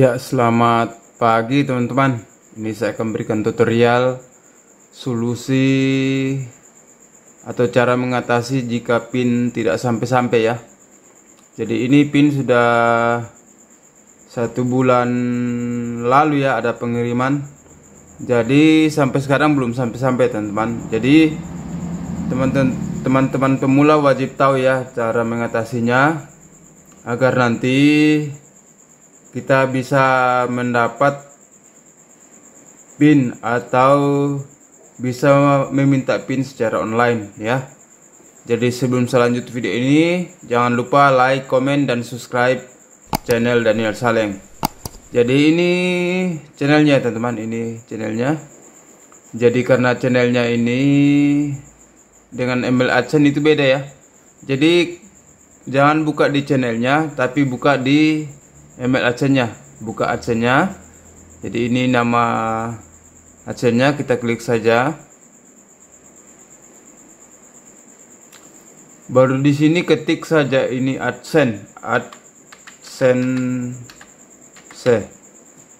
Ya, selamat pagi teman-teman. Ini saya akan berikan tutorial solusi atau cara mengatasi jika pin tidak sampai-sampai ya. Jadi ini pin sudah satu bulan lalu ya ada pengiriman. Jadi sampai sekarang belum sampai-sampai teman-teman. Jadi teman-teman pemula wajib tahu ya cara mengatasinya agar nanti kita bisa mendapat pin atau bisa meminta pin secara online ya jadi sebelum selanjut video ini jangan lupa like comment dan subscribe channel Daniel Saleng jadi ini channelnya teman-teman ini channelnya jadi karena channelnya ini dengan ML AdSense itu beda ya jadi jangan buka di channelnya tapi buka di email adsense buka adsense jadi ini nama adsense kita klik saja baru di sini ketik saja ini adsen c.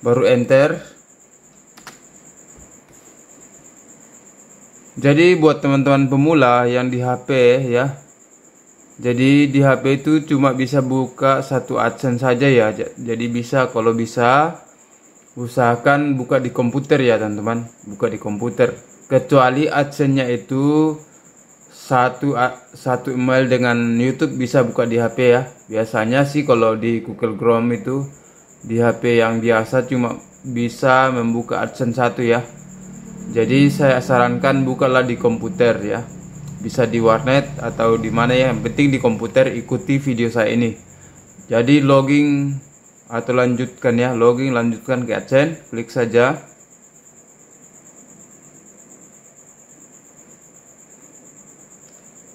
baru enter jadi buat teman-teman pemula yang di HP ya jadi di HP itu cuma bisa buka satu AdSense saja ya jadi bisa kalau bisa usahakan buka di komputer ya teman-teman buka di komputer kecuali AdSense-nya itu satu satu email dengan YouTube bisa buka di HP ya biasanya sih kalau di Google Chrome itu di HP yang biasa cuma bisa membuka AdSense satu ya jadi saya sarankan bukalah di komputer ya bisa di warnet atau di mana ya yang penting di komputer ikuti video saya ini jadi login atau lanjutkan ya login lanjutkan ke AdSense klik saja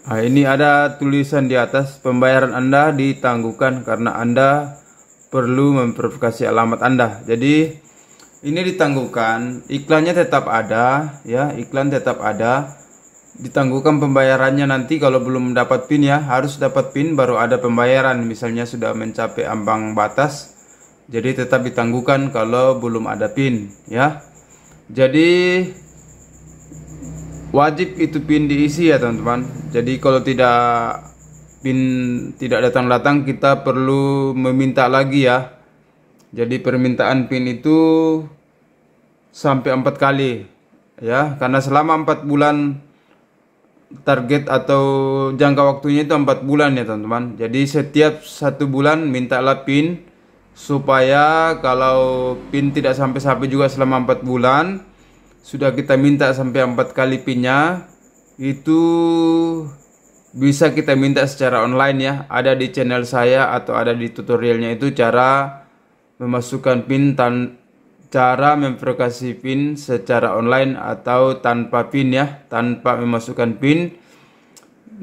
nah ini ada tulisan di atas pembayaran anda ditangguhkan karena anda perlu memverifikasi alamat anda jadi ini ditangguhkan iklannya tetap ada ya iklan tetap ada ditangguhkan pembayarannya nanti kalau belum dapat pin ya harus dapat pin baru ada pembayaran misalnya sudah mencapai ambang batas jadi tetap ditangguhkan kalau belum ada pin ya jadi wajib itu pin diisi ya teman-teman jadi kalau tidak pin tidak datang-datang kita perlu meminta lagi ya jadi permintaan pin itu sampai empat kali ya karena selama empat bulan target atau jangka waktunya itu 4 bulan ya teman-teman jadi setiap satu bulan mintalah pin supaya kalau pin tidak sampai-sampai juga selama 4 bulan sudah kita minta sampai 4 kali pinnya itu bisa kita minta secara online ya ada di channel saya atau ada di tutorialnya itu cara memasukkan pin tan cara memverifikasi PIN secara online atau tanpa PIN ya, tanpa memasukkan PIN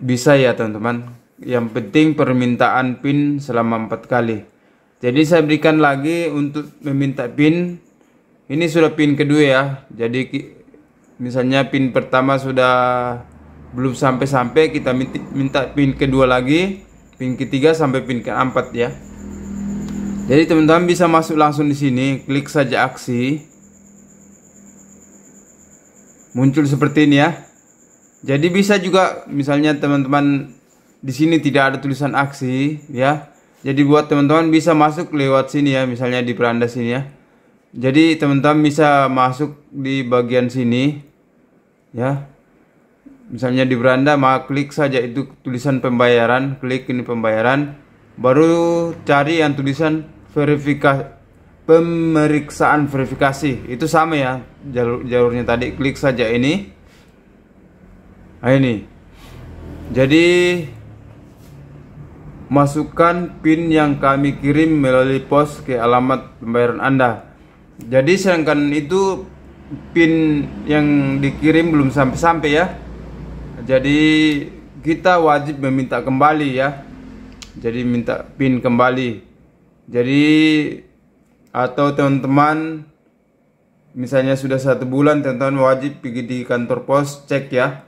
bisa ya teman-teman. Yang penting permintaan PIN selama empat kali. Jadi saya berikan lagi untuk meminta PIN. Ini sudah PIN kedua ya. Jadi misalnya PIN pertama sudah belum sampai-sampai kita minta PIN kedua lagi, PIN ketiga sampai PIN keempat ya. Jadi teman-teman bisa masuk langsung di sini, klik saja aksi. Muncul seperti ini ya. Jadi bisa juga misalnya teman-teman di sini tidak ada tulisan aksi ya. Jadi buat teman-teman bisa masuk lewat sini ya, misalnya di peranda sini ya. Jadi teman-teman bisa masuk di bagian sini ya. Misalnya di beranda, maka klik saja itu tulisan pembayaran, klik ini pembayaran baru cari yang tulisan verifikasi pemeriksaan verifikasi itu sama ya jalur jalurnya tadi klik saja ini nah ini jadi masukkan pin yang kami kirim melalui pos ke alamat pembayaran anda jadi sedangkan itu pin yang dikirim belum sampai-sampai ya jadi kita wajib meminta kembali ya jadi minta pin kembali jadi atau teman-teman misalnya sudah satu bulan teman-teman wajib pergi di kantor pos cek ya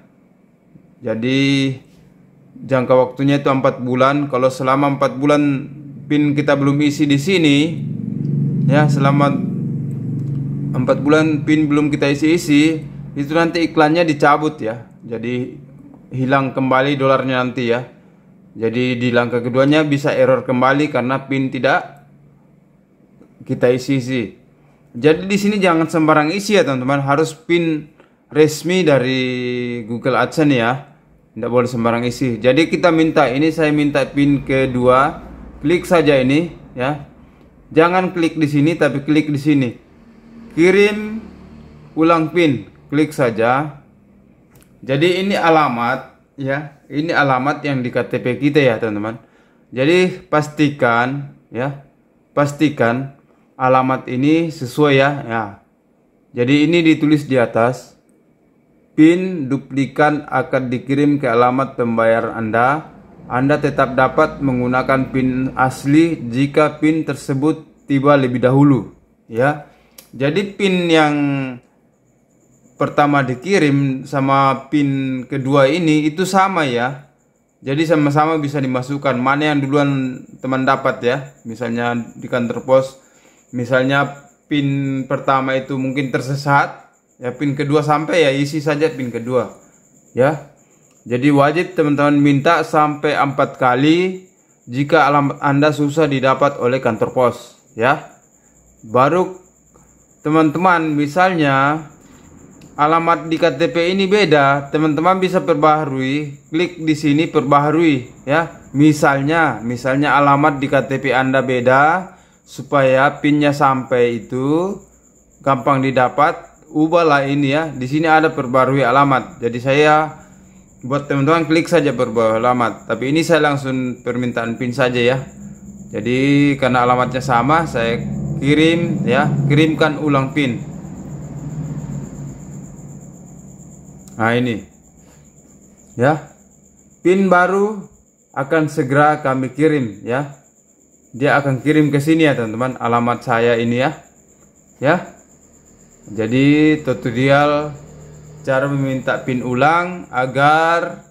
jadi jangka waktunya itu empat bulan kalau selama empat bulan pin kita belum isi di sini ya selama empat bulan pin belum kita isi-isi itu nanti iklannya dicabut ya jadi hilang kembali dolarnya nanti ya jadi di langkah keduanya bisa error kembali karena pin tidak kita isi isi. Jadi di sini jangan sembarang isi ya teman-teman, harus pin resmi dari Google AdSense ya. Tidak boleh sembarang isi. Jadi kita minta ini saya minta pin kedua, klik saja ini ya. Jangan klik di sini tapi klik di sini. Kirim ulang pin, klik saja. Jadi ini alamat ya ini alamat yang di KTP kita ya teman-teman jadi pastikan ya pastikan alamat ini sesuai ya ya jadi ini ditulis di atas PIN duplikan akan dikirim ke alamat pembayar Anda Anda tetap dapat menggunakan PIN asli jika PIN tersebut tiba lebih dahulu ya jadi PIN yang pertama dikirim sama pin kedua ini itu sama ya jadi sama-sama bisa dimasukkan mana yang duluan teman dapat ya misalnya di kantor pos misalnya pin pertama itu mungkin tersesat ya pin kedua sampai ya isi saja pin kedua ya jadi wajib teman-teman minta sampai empat kali jika alamat anda susah didapat oleh kantor pos ya baru teman-teman misalnya alamat di KTP ini beda, teman-teman bisa perbaharui. Klik di sini perbaharui ya. Misalnya, misalnya alamat di KTP Anda beda supaya pinnya sampai itu gampang didapat. Ubahlah ini ya. Di sini ada perbaharui alamat. Jadi saya buat teman-teman klik saja perbaharui alamat. Tapi ini saya langsung permintaan pin saja ya. Jadi karena alamatnya sama, saya kirim ya, kirimkan ulang pin. Nah ini. Ya. Pin baru akan segera kami kirim ya. Dia akan kirim ke sini ya teman-teman alamat saya ini ya. Ya. Jadi tutorial cara meminta pin ulang agar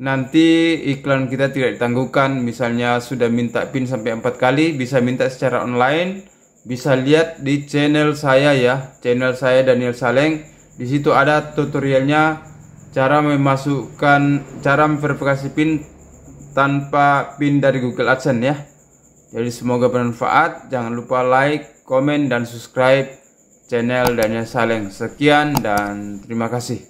nanti iklan kita tidak ditangguhkan misalnya sudah minta pin sampai empat kali bisa minta secara online bisa lihat di channel saya ya channel saya Daniel Saleng di situ ada tutorialnya cara memasukkan cara verifikasi PIN tanpa PIN dari Google AdSense ya. Jadi semoga bermanfaat. Jangan lupa like, komen dan subscribe channel Daniel Saleng. Sekian dan terima kasih.